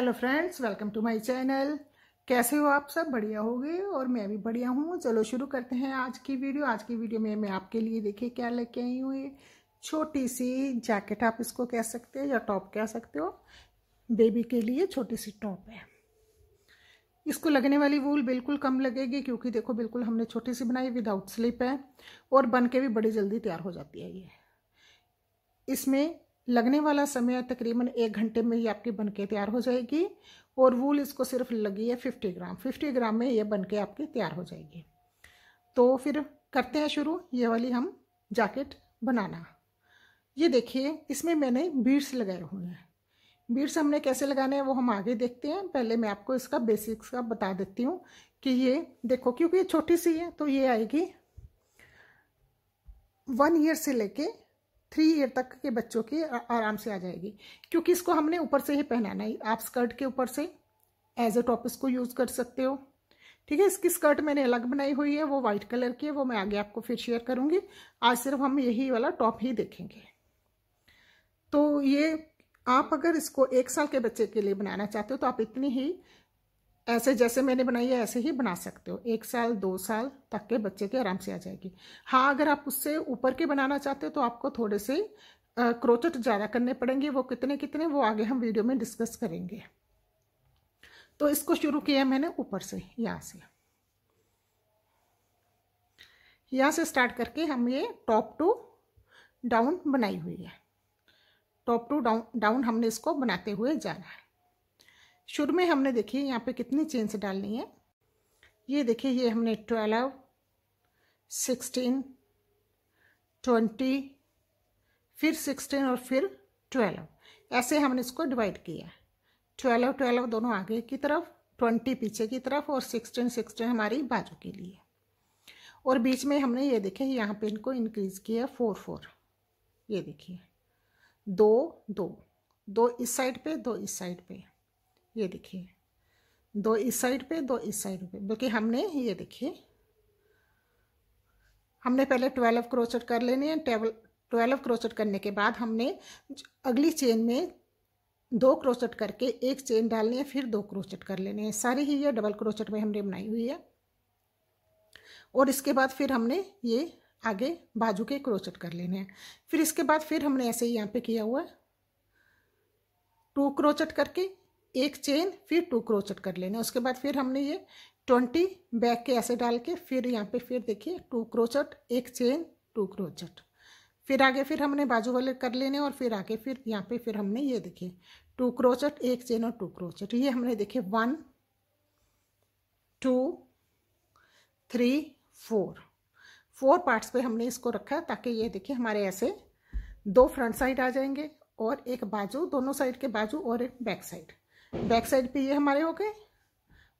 hello friends welcome to my channel कैसे हो आप सब बढ़िया हो गए और मैं भी बढ़िया हूँ चलो शुरू करते हैं आज की वीडियो आज की वीडियो में मैं आपके लिए देखिए क्या लेके आई हूँ ये छोटी सी जैकेट आप इसको कह सकते हो या टॉप कह सकते हो बेबी के लिए छोटी सी टॉप है इसको लगने वाली वूल बिल्कुल कम लगेगी क्योंकि देखो बिल्कुल हमने छोटी सी बनाई विदाउट स्लिप है और बन के भी बड़ी जल्दी तैयार हो जाती है ये इसमें लगने वाला समय तकरीबन एक घंटे में ये आपकी बनके तैयार हो जाएगी और वूल इसको सिर्फ लगी है फिफ्टी ग्राम फिफ्टी ग्राम में ये बनके आपकी तैयार हो जाएगी तो फिर करते हैं शुरू ये वाली हम जैकेट बनाना ये देखिए इसमें मैंने बीड्स लगाए हुए हैं बीड्स हमने कैसे लगाने हैं वो हम आगे देखते हैं पहले मैं आपको इसका बेसिक्स का बता देती हूँ कि ये देखो क्योंकि ये छोटी सी है तो ये आएगी वन ईयर से लेके थ्री ईयर तक के बच्चों के आराम से आ जाएगी क्योंकि इसको हमने ऊपर से ही पहनाना है आप स्कर्ट के ऊपर से एज अ टॉप इसको यूज़ कर सकते हो ठीक है इसकी स्कर्ट मैंने अलग बनाई हुई है वो व्हाइट कलर की है वो मैं आगे आपको फिर शेयर करूंगी आज सिर्फ हम यही वाला टॉप ही देखेंगे तो ये आप अगर इसको एक साल के बच्चे के लिए बनाना चाहते हो तो आप इतनी ही ऐसे जैसे मैंने बनाई है ऐसे ही बना सकते हो एक साल दो साल तक के बच्चे के आराम से आ जाएगी हाँ अगर आप उससे ऊपर के बनाना चाहते हो तो आपको थोड़े से क्रोचट ज़्यादा करने पड़ेंगे वो कितने कितने वो आगे हम वीडियो में डिस्कस करेंगे तो इसको शुरू किया मैंने ऊपर से यहाँ से यहाँ से स्टार्ट करके हम ये टॉप टू डाउन बनाई हुई है टॉप टू डाउन डाउन हमने इसको बनाते हुए जाना है शुरू में हमने देखिए यहाँ पे कितनी चेन्स डालनी है ये देखिए ये हमने ट्वेल्व सिक्सटीन ट्वेंटी फिर सिक्सटीन और फिर ट्वेल्व ऐसे हमने इसको डिवाइड किया ट्वेल्व ट्वेल्व दोनों आगे की तरफ ट्वेंटी पीछे की तरफ और सिक्सटीन सिक्सटीन हमारी बाजू के लिए और बीच में हमने ये देखे यहाँ पे इनको इंक्रीज किया फोर फोर ये देखिए दो दो दो इस साइड पे दो इस साइड पे ये देखिए दो इस साइड पे दो इस साइड पे बल्कि हमने ये देखिए हमने पहले ट्वेल्व क्रोचेट कर लेने हैं टेबल ट्वेल्व क्रोचेट करने के बाद हमने अगली चेन में दो क्रोचेट करके एक चेन डालनी है फिर दो क्रोचेट कर लेने हैं सारी ही ये डबल क्रोचेट में हमने बनाई हुई है और इसके बाद फिर हमने ये आगे बाजू के क्रोचेट कर लेने हैं फिर इसके बाद फिर हमने ऐसे ही यहाँ पे किया हुआ है टू क्रोचेट करके एक चेन फिर टू क्रोचेट कर लेना उसके बाद फिर हमने ये ट्वेंटी बैक के ऐसे डाल के फिर यहाँ पे फिर देखिए टू क्रोचेट एक चेन टू क्रोचेट फिर आगे फिर हमने बाजू वाले कर लेने और फिर आगे फिर यहाँ पे फिर हमने ये देखिए टू क्रोचेट एक चेन और टू क्रोचेट ये हमने देखे one two three four four parts पे हमने इसको रखा है ताकि ये देखिए हमारे ऐसे दो फ्रंट साइड आ जाएंगे और एक बाजू दोनों साइड के बाजू और एक बैक साइड बैक साइड पे ये हमारे हो गए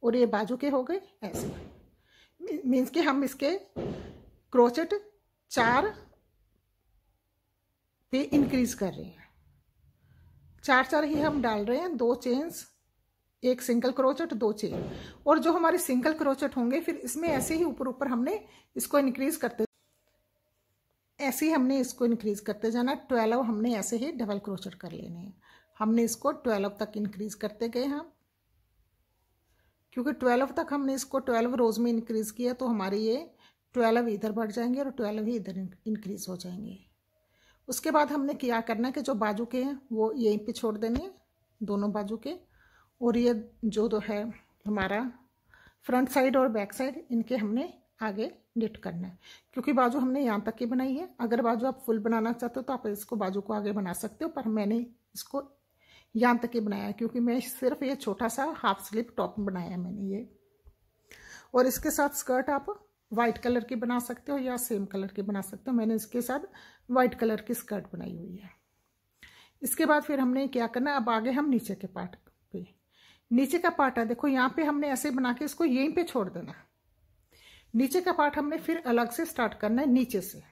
और ये बाजू के हो गए ऐसे मीन्स कि हम इसके क्रोचेट चार पे इंक्रीज कर रहे हैं चार चार ही हम डाल रहे हैं दो चेन्स एक सिंगल क्रोचेट दो चेन और जो हमारे सिंगल क्रोचेट होंगे फिर इसमें ऐसे ही ऊपर ऊपर हमने इसको इंक्रीज करते ऐसे ही हमने इसको इंक्रीज करते जाना ट्वेल्व हमने ऐसे ही डबल क्रोचेट कर लेने हैं हमने इसको ट्वेल्व तक इंक्रीज़ करते गए हम क्योंकि ट्वेल्व तक हमने इसको ट्वेल्व रोज़ में इंक्रीज़ किया तो हमारे ये ट्वेल्व इधर बढ़ जाएंगे और ट्वेल्व ही इधर इंक्रीज़ हो जाएंगे उसके बाद हमने क्या करना है कि जो बाजू के हैं वो यहीं पे छोड़ देने दोनों बाजू के और ये जो तो है हमारा फ्रंट साइड और बैक साइड इनके हमने आगे निट करना है क्योंकि बाजू हमने यहाँ तक ही बनाई है अगर बाजू आप फुल बनाना चाहते हो तो आप इसको बाजू को आगे बना सकते हो पर मैंने इसको यहाँ तक ही बनाया क्योंकि मैं सिर्फ ये छोटा सा हाफ स्लीव टॉप बनाया मैंने ये और इसके साथ स्कर्ट आप वाइट कलर की बना सकते हो या सेम कलर की बना सकते हो मैंने इसके साथ वाइट कलर की स्कर्ट बनाई हुई है इसके बाद फिर हमने क्या करना अब आगे हम नीचे के पार्ट पे नीचे का पार्ट है देखो यहाँ पे हमने ऐसे बना के इसको यहीं पे छोड़ देना नीचे का पार्ट हमने फिर अलग से स्टार्ट करना है नीचे से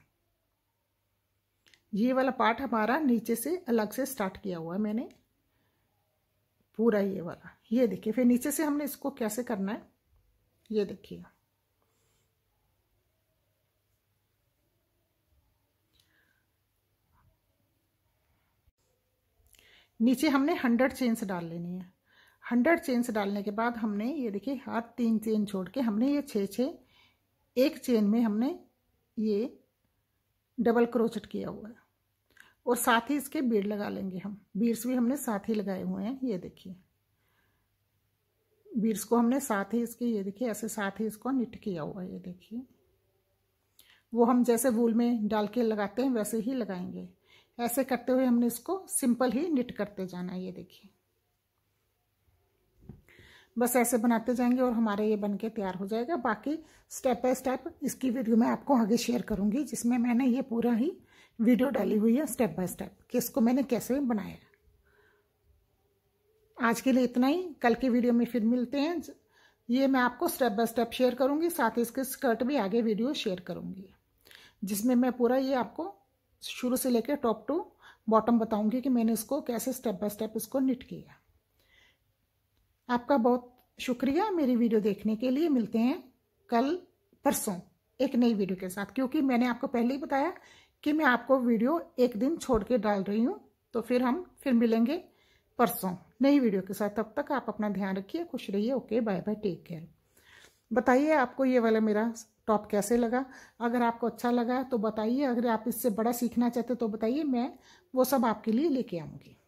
ये वाला पार्ट हमारा नीचे से अलग से स्टार्ट किया हुआ है मैंने पूरा ये वाला ये देखिए फिर नीचे से हमने इसको कैसे करना है ये देखिए नीचे हमने हंड्रेड चेन्स डाल लेनी है हंड्रेड चेन्स डालने के बाद हमने ये देखिए हाथ तीन चेन छोड़ के हमने ये छः छः एक चेन में हमने ये डबल क्रोचेट किया हुआ है और साथ ही इसके बीड लगा लेंगे हम बीड्स भी हमने साथ ही लगाए हुए हैं ये देखिए बीड्स को हमने साथ ही इसके ये देखिए ऐसे साथ ही इसको निट किया हुआ है ये देखिए वो हम जैसे वूल में डाल के लगाते हैं वैसे ही लगाएंगे ऐसे करते हुए हमने इसको सिंपल ही निट करते जाना है ये देखिए बस ऐसे बनाते जाएंगे और हमारे ये बन के तैयार हो जाएगा बाकी स्टेप बाय स्टेप इसकी वीडियो मैं आपको आगे शेयर करूंगी जिसमें मैंने ये पूरा ही वीडियो डाली हुई है स्टेप बाय स्टेप कि इसको मैंने कैसे बनाया आज के लिए इतना ही कल के वीडियो में फिर मिलते हैं ये मैं आपको स्टेप बाय स्टेप शेयर करूंगी साथ ही इसके स्कर्ट भी आगे वीडियो शेयर करूंगी जिसमें मैं पूरा ये आपको शुरू से लेकर टॉप टू बॉटम बताऊंगी कि मैंने इसको कैसे स्टेप बाय स्टेप इसको निट किया आपका बहुत शुक्रिया मेरी वीडियो देखने के लिए मिलते हैं कल परसों एक नई वीडियो के साथ क्योंकि मैंने आपको पहले ही बताया कि मैं आपको वीडियो एक दिन छोड़ के डाल रही हूँ तो फिर हम फिर मिलेंगे परसों नई वीडियो के साथ तब तक आप अपना ध्यान रखिए खुश रहिए okay bye bye take care बताइए आपको ये वाला मेरा टॉप कैसे लगा अगर आपको अच्छा लगा तो बताइए अगर आप इससे बड़ा सीखना चाहते तो बताइए मैं वो सब आपके लिए लेके आऊँगी